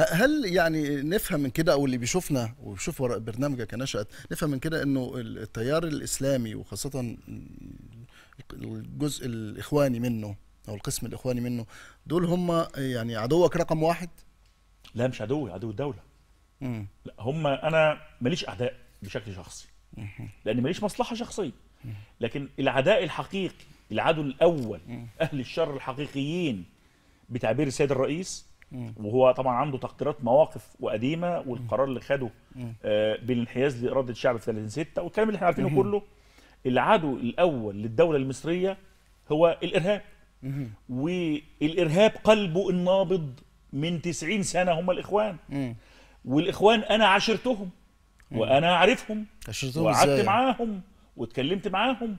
هل يعني نفهم من كده او اللي بيشوفنا وبيشوف برنامجك كنشأت نفهم من كده انه التيار الاسلامي وخاصه الجزء الاخواني منه او القسم الاخواني منه دول هم يعني عدوك رقم واحد؟ لا مش عدوي عدو الدوله. مم. لا هم انا ماليش اعداء بشكل شخصي. مم. لان ماليش مصلحه شخصيه. مم. لكن العداء الحقيقي العدو الاول مم. اهل الشر الحقيقيين بتعبير السيد الرئيس وهو طبعا عنده تقديرات مواقف وقديمه والقرار اللي خده آه، بالانحياز لاراده الشعب في 30 6 والكلام اللي احنا عارفينه كله العدو الاول للدوله المصريه هو الارهاب والارهاب قلبه النابض من 90 سنه هم الاخوان والاخوان انا عاشرتهم وانا اعرفهم وقعدت معاهم واتكلمت معاهم